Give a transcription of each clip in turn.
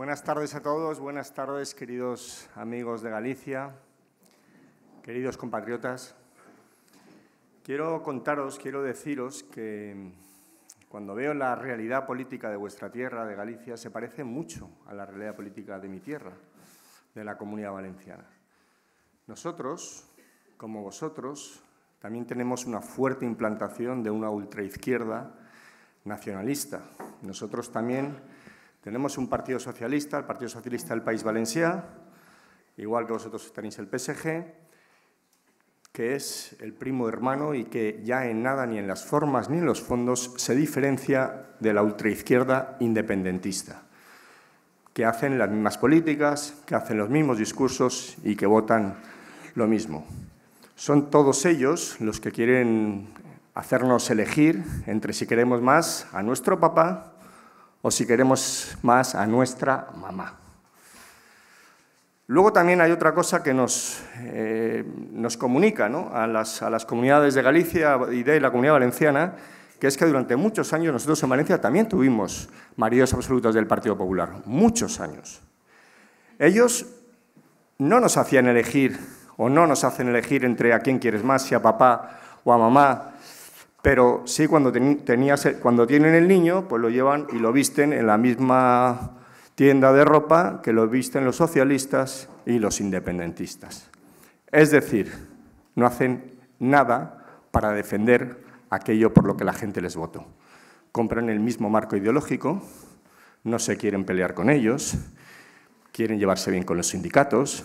Buenas tardes a todos, buenas tardes queridos amigos de Galicia, queridos compatriotas. Quiero contaros, quiero deciros que cuando veo la realidad política de vuestra tierra, de Galicia, se parece mucho a la realidad política de mi tierra, de la comunidad valenciana. Nosotros, como vosotros, también tenemos una fuerte implantación de una ultraizquierda nacionalista. Nosotros también tenemos un partido socialista, el Partido Socialista del País Valencià, igual que vosotros tenéis el PSG, que es el primo hermano y que ya en nada, ni en las formas ni en los fondos, se diferencia de la ultraizquierda independentista, que hacen las mismas políticas, que hacen los mismos discursos y que votan lo mismo. Son todos ellos los que quieren hacernos elegir entre si queremos más a nuestro papá o si queremos más a nuestra mamá. Luego también hay otra cosa que nos, eh, nos comunica a, las, a, las, comunidades de Galicia y de la comunidad valenciana, que es que durante muchos años nosotros en Valencia también tuvimos maridos absolutos del Partido Popular, muchos años. Ellos no nos hacían elegir o no nos hacen elegir entre a quién quieres más, si a papá o a mamá, pero sí, cuando, tienen el niño, pues lo llevan y lo visten en la misma tienda de ropa que lo visten los socialistas y los independentistas. Es decir, no hacen nada para defender aquello por lo que la gente les votó. Compran el mismo marco ideológico, no se quieren pelear con ellos, quieren llevarse bien con los sindicatos,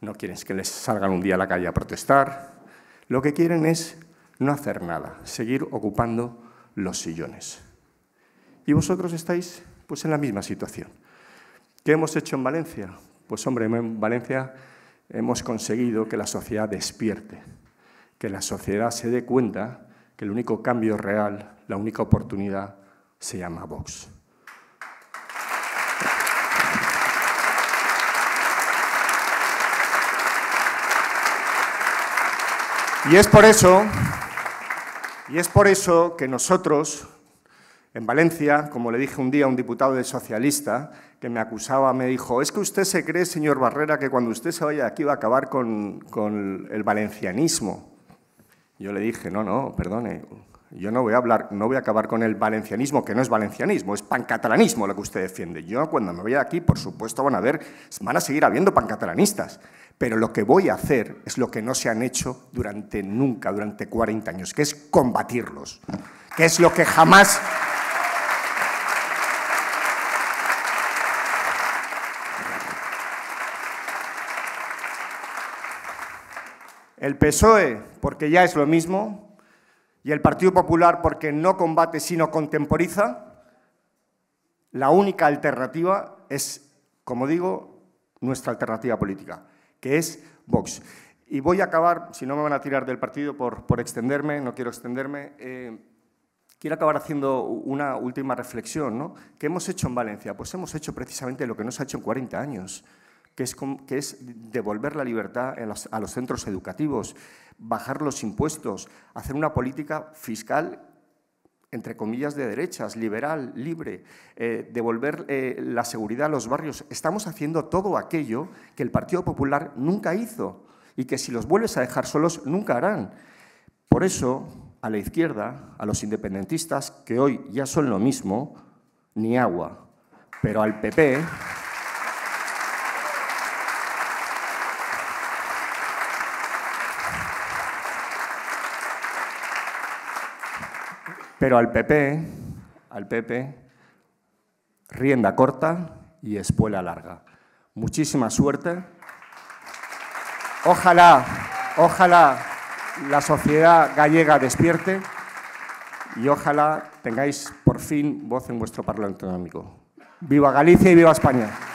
no quieren que les salgan un día a la calle a protestar. Lo que quieren es no hacer nada, seguir ocupando los sillones. Y vosotros estáis pues en la misma situación. ¿Qué hemos hecho en Valencia? Pues hombre, en Valencia hemos conseguido que la sociedad despierte, que la sociedad se dé cuenta que el único cambio real, la única oportunidad, se llama Vox. Y es por eso y es por eso que nosotros, en Valencia, como le dije un día a un diputado de socialista que me acusaba, me dijo, es que usted se cree, señor Barrera, que cuando usted se vaya de aquí va a acabar con, el valencianismo. Yo le dije, no, no, perdone, yo no voy a hablar, no voy a acabar con el valencianismo, que no es valencianismo, es pancatalanismo lo que usted defiende. Yo cuando me voy de aquí, por supuesto, van a ver, van a seguir habiendo pancatalanistas. Pero lo que voy a hacer es lo que no se han hecho durante nunca, durante 40 años, que es combatirlos. Que es lo que jamás El PSOE, porque ya es lo mismo, y el Partido Popular porque no combate sino contemporiza, la única alternativa es, como digo, nuestra alternativa política, que es Vox. Y voy a acabar, si no me van a tirar del partido por, extenderme, no quiero extenderme, eh, quiero acabar haciendo una última reflexión. ¿no? ¿Qué hemos hecho en Valencia? Pues hemos hecho precisamente lo que no se ha hecho en 40 años que es, devolver la libertad a los centros educativos, bajar los impuestos, hacer una política fiscal entre comillas, de derechas, liberal, libre, eh, devolver eh, la seguridad a los barrios. Estamos haciendo todo aquello que el Partido Popular nunca hizo y que si los vuelves a dejar solos nunca harán. Por eso, a la izquierda, a los independentistas, que hoy ya son lo mismo, ni agua. Pero al PP... Pero al PP, al PP, rienda corta y espuela larga. Muchísima suerte. Ojalá, ojalá la sociedad gallega despierte y ojalá tengáis por fin voz en vuestro Parlamento Vivo ¡Viva Galicia y viva España!